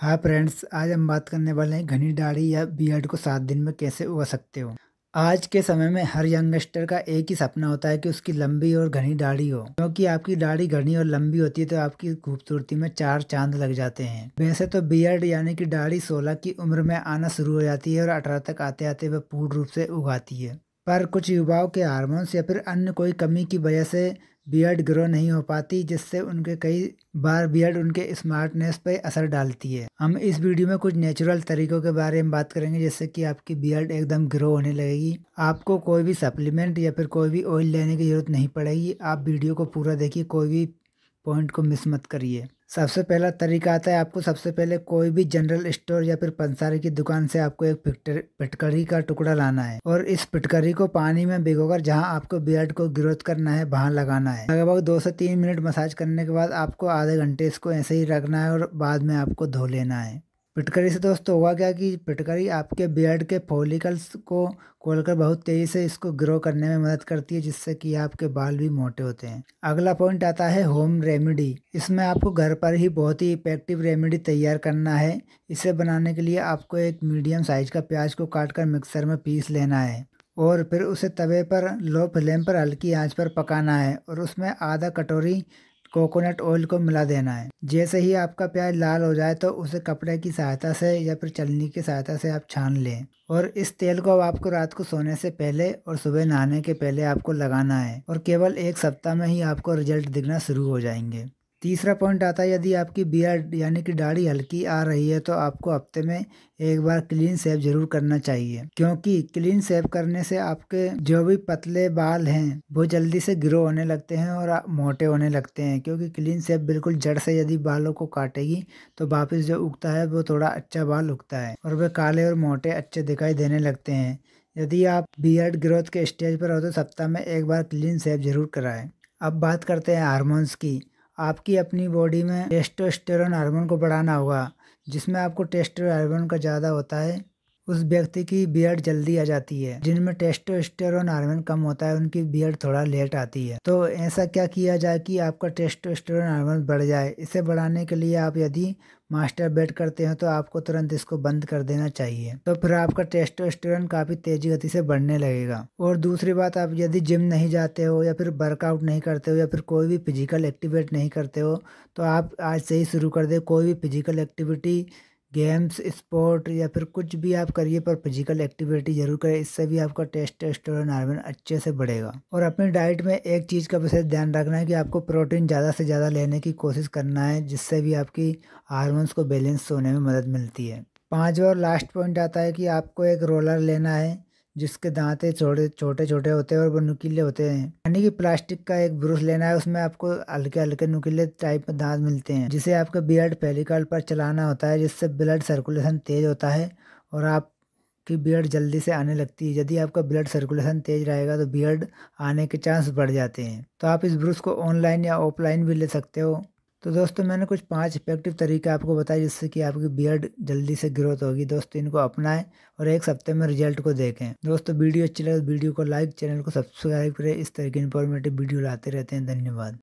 हाँ फ्रेंड्स आज हम बात करने वाले हैं घनी दाढ़ी या बियर्ड को सात दिन में कैसे उगा सकते हो आज के समय में हर यंगस्टर का एक ही सपना होता है कि उसकी लंबी और घनी दाढ़ी हो क्योंकि आपकी दाढ़ी घनी और लंबी होती है तो आपकी खूबसूरती में चार चांद लग जाते हैं वैसे तो बियर्ड यानी कि दाढ़ी सोलह की उम्र में आना शुरू हो जाती है और अठारह तक आते आते वह पूर्ण रूप से उगाती है पर कुछ युवाओं के हारमोन्स या फिर अन्य कोई कमी की वजह से बियर्ड ग्रो नहीं हो पाती जिससे उनके कई बार बियर्ड उनके स्मार्टनेस पर असर डालती है हम इस वीडियो में कुछ नेचुरल तरीकों के बारे में बात करेंगे जिससे कि आपकी बियर्ड एकदम ग्रो होने लगेगी आपको कोई भी सप्लीमेंट या फिर कोई भी ऑयल लेने की ज़रूरत नहीं पड़ेगी आप वीडियो को पूरा देखिए कोई भी पॉइंट को मिस मत करिए सबसे पहला तरीका आता है आपको सबसे पहले कोई भी जनरल स्टोर या फिर पंसारी की दुकान से आपको एक पिटकरी का टुकड़ा लाना है और इस पिटकरी को पानी में भिगोकर जहां आपको बियर्ड को ग्रोथ करना है वहां लगाना है लगभग दो से तीन मिनट मसाज करने के बाद आपको आधे घंटे इसको ऐसे ही रखना है और बाद में आपको धो लेना है पिटकरी से दोस्तों हुआ क्या कि पिटकरी आपके बियर्ड के फोलिकल्स को खोलकर बहुत तेज़ी से इसको ग्रो करने में मदद करती है जिससे कि आपके बाल भी मोटे होते हैं अगला पॉइंट आता है होम रेमेडी इसमें आपको घर पर ही बहुत ही इफेक्टिव रेमेडी तैयार करना है इसे बनाने के लिए आपको एक मीडियम साइज का प्याज को काट कर मिक्सर में पीस लेना है और फिर उसे तवे पर लो फ्लेम पर हल्की आँच पर पकाना है और उसमें आधा कटोरी कोकोनट ऑयल को मिला देना है जैसे ही आपका प्याज लाल हो जाए तो उसे कपड़े की सहायता से या फिर चलनी की सहायता से आप छान लें और इस तेल को अब आपको रात को सोने से पहले और सुबह नहाने के पहले आपको लगाना है और केवल एक सप्ताह में ही आपको रिजल्ट दिखना शुरू हो जाएंगे तीसरा पॉइंट आता है यदि आपकी बियर्ड यानी कि दाढ़ी हल्की आ रही है तो आपको हफ्ते में एक बार क्लीन सेव जरूर करना चाहिए क्योंकि क्लीन सेव करने से आपके जो भी पतले बाल हैं वो जल्दी से ग्रो होने लगते हैं और मोटे होने लगते हैं क्योंकि क्लीन सेव बिल्कुल जड़ से यदि बालों को काटेगी तो वापस जो उगता है वो थोड़ा अच्छा बाल उगता है और वे काले और मोटे अच्छे दिखाई देने लगते हैं यदि आप बियर्ड ग्रोथ के स्टेज पर हो तो सप्ताह में एक बार क्लीन सेव जरूर कराएं अब बात करते हैं हारमोन्स की आपकी अपनी बॉडी में टेस्टोस्टेरोन हार्मोन को बढ़ाना होगा जिसमें आपको टेस्टोस्टेरोन हार्मोन का ज़्यादा होता है उस व्यक्ति की बियड जल्दी आ जाती है जिनमें टेस्टोस्टेरोन हार्मोन कम होता है उनकी बियड थोड़ा लेट आती है तो ऐसा क्या किया जाए कि आपका टेस्टोस्टेरोन हार्मोन बढ़ जाए इसे बढ़ाने के लिए आप यदि मास्टर बेट करते हैं तो आपको तुरंत इसको बंद कर देना चाहिए तो फिर आपका टेस्टोस्टेरोन काफ़ी तेज़ी गति से बढ़ने लगेगा और दूसरी बात आप यदि जिम नहीं जाते हो या फिर वर्कआउट नहीं करते हो या फिर कोई भी फिजिकल एक्टिविटी नहीं करते हो तो आप आज से ही शुरू कर दे कोई भी फिजिकल एक्टिविटी गेम्स स्पोर्ट या फिर कुछ भी आप करिए पर फिजिकल एक्टिविटी जरूर करें इससे भी आपका टेस्ट टेस्टोस्टेरोन हारमोन अच्छे से बढ़ेगा और अपनी डाइट में एक चीज़ का विशेष ध्यान रखना है कि आपको प्रोटीन ज़्यादा से ज़्यादा लेने की कोशिश करना है जिससे भी आपकी हारमोन्स को बैलेंस होने में मदद मिलती है पाँचवा और लास्ट पॉइंट आता है कि आपको एक रोलर लेना है जिसके दांते छोटे छोटे छोटे होते हैं और वो नुकीले होते हैं यानी कि प्लास्टिक का एक ब्रश लेना है उसमें आपको हल्के हल्के नुकीले टाइप में दांत मिलते हैं जिसे आपके बियर्ड पेलिकल पर चलाना होता है जिससे ब्लड सर्कुलेशन तेज होता है और आप कि बियर्ड जल्दी से आने लगती है यदि आपका ब्लड सर्कुलेशन तेज रहेगा तो बियर्ड आने के चांस बढ़ जाते हैं तो आप इस ब्रश को ऑनलाइन या ऑफलाइन भी ले सकते हो तो दोस्तों मैंने कुछ पांच इफेक्टिव तरीके आपको बताए जिससे कि आपकी बियर्ड जल्दी से ग्रोथ होगी दोस्तों इनको अपनाएं और एक सप्ताह में रिजल्ट को देखें दोस्तों वीडियो अच्छी लगे तो वीडियो को लाइक चैनल को सब्सक्राइब करें इस तरह की इन्फॉर्मेटिव वीडियो लाते रहते हैं धन्यवाद